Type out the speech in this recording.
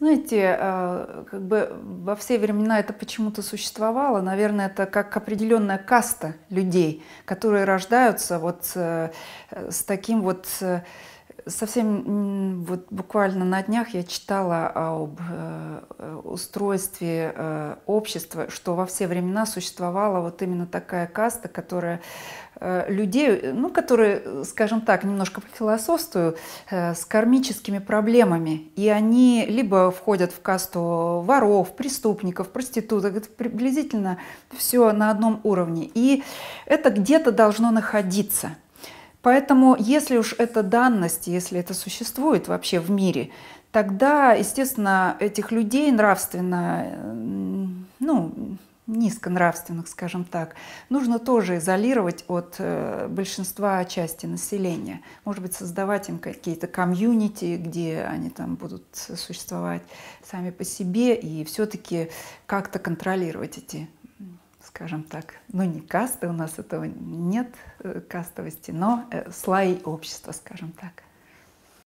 Знаете, э, как бы во все времена это почему-то существовало. Наверное, это как определенная каста людей, которые рождаются вот э, с таким вот э, Совсем вот буквально на днях я читала а, об э, устройстве э, общества, что во все времена существовала вот именно такая каста, которая э, людей, ну, которые, скажем так, немножко пофилософствую, с кармическими проблемами. И они либо входят в касту воров, преступников, проституток, это приблизительно все на одном уровне. И это где-то должно находиться – Поэтому, если уж это данность, если это существует вообще в мире, тогда, естественно, этих людей нравственно, э, ну, низконравственных, скажем так, нужно тоже изолировать от э, большинства части населения. Может быть, создавать им какие-то комьюнити, где они там будут существовать сами по себе и все-таки как-то контролировать эти скажем так, ну не касты, у нас этого нет, э, кастовости, но э, слои общества, скажем так.